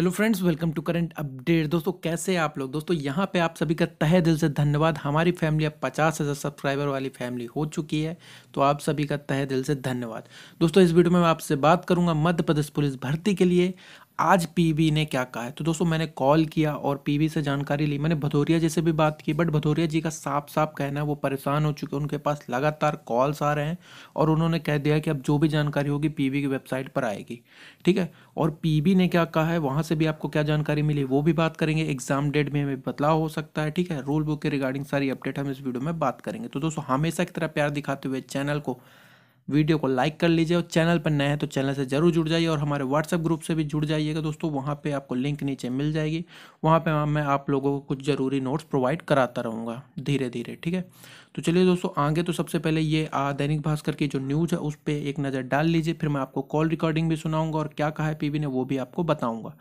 hello friends welcome to current update दोस्तों कैसे आप लोग दोस्तों यहाँ पे आप सभी का तहे दिल से धन्यवाद हमारी फैमिली अब पचास हज़ार सब्सक्राइबर वाली फैमिली हो चुकी है तो आप सभी का तहे दिल से धन्यवाद दोस्तों इस वीडियो में मैं आपसे बात करूंगा मध्य प्रदेश पुलिस भर्ती के लिए आज पीवी ने क्या कहा है तो दोस्तों मैंने कॉल किया और पीवी से जानकारी ली मैंने भदौरिया जी से भी बात की बट भदौरिया जी का साफ साफ कहना है वो परेशान हो चुके हैं उनके पास लगातार कॉल्स आ रहे हैं और उन्होंने कह दिया कि अब जो भी जानकारी होगी पीवी की वेबसाइट पर आएगी ठीक है और पीवी ने क्या कहा है वहाँ से भी आपको क्या जानकारी मिली वो भी बात करेंगे एग्जाम डेट में हमें बदलाव हो सकता है ठीक है रूल बुक के रिगार्डिंग सारी अपडेट हम इस वीडियो में बात करेंगे तो दोस्तों हमेशा की तरह प्यार दिखाते हुए चैनल को वीडियो को लाइक कर लीजिए और चैनल पर नए हैं तो चैनल से जरूर जुड़ जाइए और हमारे व्हाट्सएप ग्रुप से भी जुड़ जाइएगा तो दोस्तों वहाँ पर आपको लिंक नीचे मिल जाएगी वहाँ पर मैं आप लोगों को कुछ ज़रूरी नोट्स प्रोवाइड कराता रहूँगा धीरे धीरे ठीक है तो चलिए दोस्तों आगे तो सबसे पहले ये दैनिक भास्कर की जो न्यूज़ है उस पर एक नज़र डाल लीजिए फिर मैं आपको कॉल रिकॉर्डिंग भी सुनाऊंगा और क्या कहा है पीवी ने वो भी आपको बताऊंगा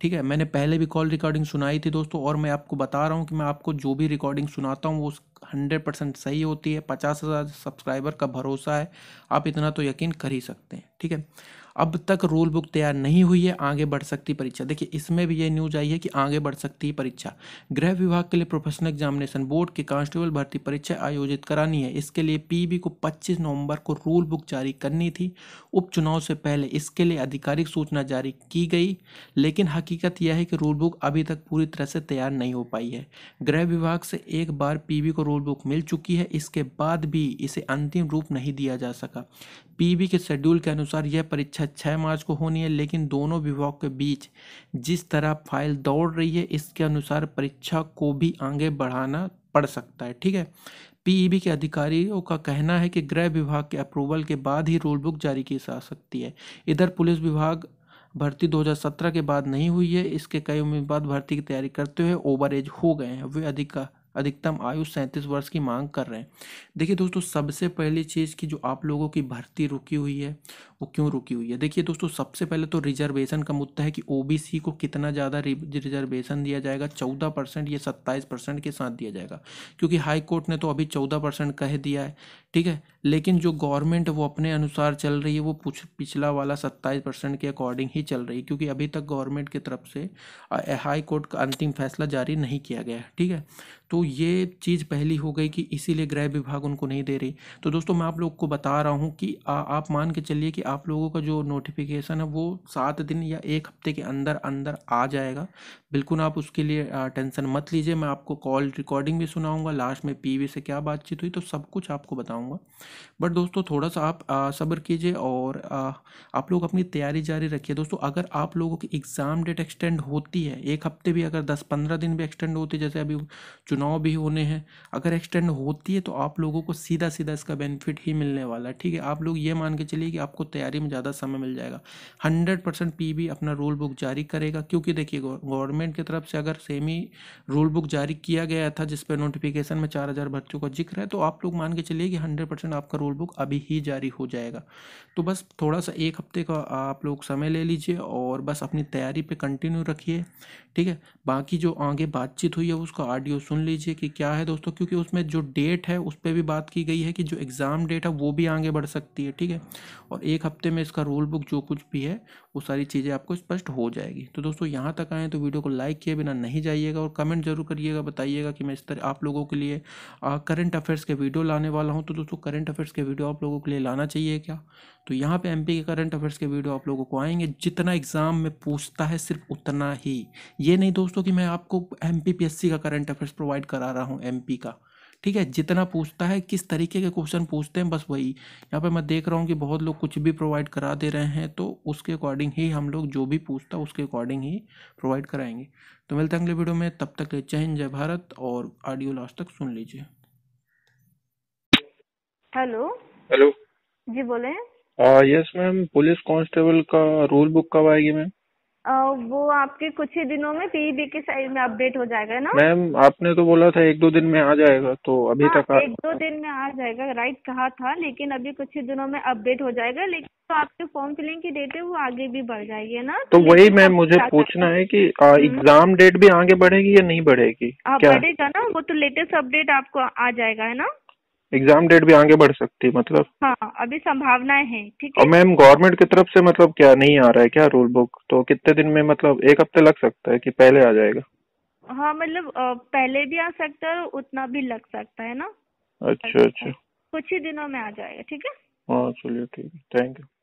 ठीक है मैंने पहले भी कॉल रिकॉर्डिंग सुनाई थी दोस्तों और मैं आपको बता रहा हूँ कि मैं आपको जो भी रिकॉर्डिंग सुनाता हूँ वो हंड्रेड परसेंट सही होती है पचास हज़ार सब्सक्राइबर का भरोसा है आप इतना तो यकीन कर ही सकते हैं ठीक है अब तक रूल बुक तैयार नहीं हुई है आगे बढ़ सकती परीक्षा देखिए इसमें भी ये न्यूज आई है कि आगे बढ़ सकती है परीक्षा गृह विभाग के लिए प्रोफेशनल एग्जामिनेशन बोर्ड की कांस्टेबल भर्ती परीक्षा आयोजित करानी है इसके लिए पीबी को 25 नवंबर को रूल बुक जारी करनी थी उपचुनाव से पहले इसके लिए आधिकारिक सूचना जारी की गई लेकिन हकीकत यह है कि रूल बुक अभी तक पूरी तरह से तैयार नहीं हो पाई है गृह विभाग से एक बार पीबी को रूल बुक मिल चुकी है इसके बाद भी इसे अंतिम रूप नहीं दिया जा सका पीबी के शेड्यूल के अनुसार यह परीक्षा परीक्षा 6 मार्च को होनी है लेकिन दोनों विभाग के बीच जिस तरह फाइल दौड़ रही है इसके अनुसार परीक्षा को भी आगे बढ़ाना पड़ सकता है ठीक है पीईबी के अधिकारियों का कहना है कि गृह विभाग के अप्रूवल के बाद ही रूल बुक जारी की जा सकती है इधर पुलिस विभाग भर्ती 2017 के बाद नहीं हुई है इसके कई उम्मीदवार भर्ती की तैयारी करते हुए ओवर एज हो गए हैं वे अधिकार अधिकतम आयु सैंतीस वर्ष की मांग कर रहे हैं देखिए दोस्तों सबसे पहली चीज़ की जो आप लोगों की भर्ती रुकी हुई है वो क्यों रुकी हुई है देखिए दोस्तों सबसे पहले तो रिजर्वेशन का मुद्दा है कि ओबीसी को कितना ज़्यादा रिजर्वेशन दिया जाएगा चौदह परसेंट या सत्ताईस परसेंट के साथ दिया जाएगा क्योंकि हाई कोर्ट ने तो अभी चौदह परसेंट कह दिया है ठीक है लेकिन जो गवर्नमेंट वो अपने अनुसार चल रही है वो पिछला वाला सत्ताईस परसेंट के अकॉर्डिंग ही चल रही है क्योंकि अभी तक गवर्नमेंट की तरफ से हाई कोर्ट का अंतिम फैसला जारी नहीं किया गया है ठीक है तो ये चीज़ पहली हो गई कि इसीलिए गृह विभाग उनको नहीं दे रही तो दोस्तों मैं आप लोग को बता रहा हूँ कि आ, आप मान के चलिए कि आप लोगों का जो नोटिफिकेशन है वो सात दिन या एक हफ्ते के अंदर अंदर आ जाएगा बिल्कुल आप उसके लिए टेंशन मत लीजिए मैं आपको कॉल रिकॉर्डिंग भी सुनाऊँगा लास्ट में पी से क्या बातचीत हुई तो सब कुछ आपको बताऊँगा बट दोस्तों थोड़ा सा आप सब्र कीजिए और आप लोग अपनी तैयारी जारी रखिए दोस्तों अगर आप लोगों की एग्ज़ाम डेट एक्सटेंड होती है एक हफ्ते भी अगर दस पंद्रह दिन भी एक्सटेंड होती है जैसे अभी चुनाव भी होने हैं अगर एक्सटेंड होती है तो आप लोगों को सीधा सीधा इसका बेनिफिट ही मिलने वाला है ठीक है आप लोग ये मान के चलिए कि आपको तैयारी में ज़्यादा समय मिल जाएगा हंड्रेड परसेंट पी अपना रूल बुक जारी करेगा क्योंकि देखिए गवर्नमेंट की तरफ से अगर सेमी रूल बुक जारी किया गया था जिस पर नोटिफिकेशन में चार हज़ार बच्चों का जिक्र है तो आप लोग मान के चलिए कि हंड्रेड परसेंट आपका रूल बुक अभी ही जारी हो जाएगा तो बस थोड़ा सा एक हफ्ते का आप लोग समय ले लीजिए और बस अपनी तैयारी पर कंटिन्यू रखिए ठीक है बाकी जो आगे बातचीत हुई है उसका ऑडियो सुन लीजिए कि क्या है दोस्तों क्योंकि उसमें जो डेट है उस पर भी बात की गई है कि जो एग्ज़ाम डेट है वो भी आगे बढ़ सकती है ठीक है और एक हफ्ते में इसका रूल बुक जो कुछ भी है वो सारी चीज़ें आपको स्पष्ट हो जाएगी तो दोस्तों यहाँ तक आएँ तो वीडियो को लाइक किए बिना नहीं जाइएगा और कमेंट जरूर करिएगा बताइएगा कि मैं इस तरह आप लोगों के लिए करंट अफेयर्स के वीडियो लाने वाला हूँ तो दोस्तों करंट अफेयर्स के वीडियो आप लोगों के लिए लाना चाहिए क्या तो यहाँ पे एमपी के करंट अफेयर्स के वीडियो आप लोगों को आएंगे जितना एग्ज़ाम में पूछता है सिर्फ उतना ही ये नहीं दोस्तों कि मैं आपको एम का करंट अफेयर्स प्रोवाइड करा रहा हूँ एम का ठीक है जितना पूछता है किस तरीके के क्वेश्चन पूछते हैं बस वही यहाँ पे मैं देख रहा हूँ कि बहुत लोग कुछ भी प्रोवाइड करा दे रहे हैं तो उसके अकॉर्डिंग ही हम लोग जो भी पूछता है उसके अकॉर्डिंग ही प्रोवाइड कराएंगे तो मिलते हैं अगले वीडियो में तब तक जय हिंद जय भारत और ऑडियो लास्ट तक सुन लीजिए हेलो हेलो जी बोले यस मैम पुलिस कांस्टेबल का रूल बुक कब आएगी मैम वो आपके कुछ ही दिनों में पीबी e के साइज में अपडेट हो जाएगा ना मैम आपने तो बोला था एक दो दिन में आ जाएगा तो अभी हाँ, तक आ... एक दो दिन में आ जाएगा राइट कहा था लेकिन अभी कुछ ही दिनों में अपडेट हो जाएगा लेकिन तो आपके फॉर्म फिलिंग की डेट है वो आगे भी बढ़ जाएगी ना तो, तो वही मैम मुझे पूछना है की एग्जाम डेट भी आगे बढ़ेगी या नहीं बढ़ेगी हाँ, बढ़ेगा ना वो तो लेटेस्ट अपडेट आपको आ जाएगा है ना एग्जाम डेट भी आगे बढ़ सकती है मतलब हाँ अभी संभावनाएं हैं ठीक है और मैम गवर्नमेंट की तरफ से मतलब क्या नहीं आ रहा है क्या रूल बुक तो कितने दिन में मतलब एक हफ्ते लग सकता है कि पहले आ जाएगा हाँ मतलब पहले भी आ सकता है उतना भी लग सकता है ना अच्छा अच्छा कुछ ही दिनों में आ जाएगा ठीक है हाँ चलिए ठीक है थैंक यू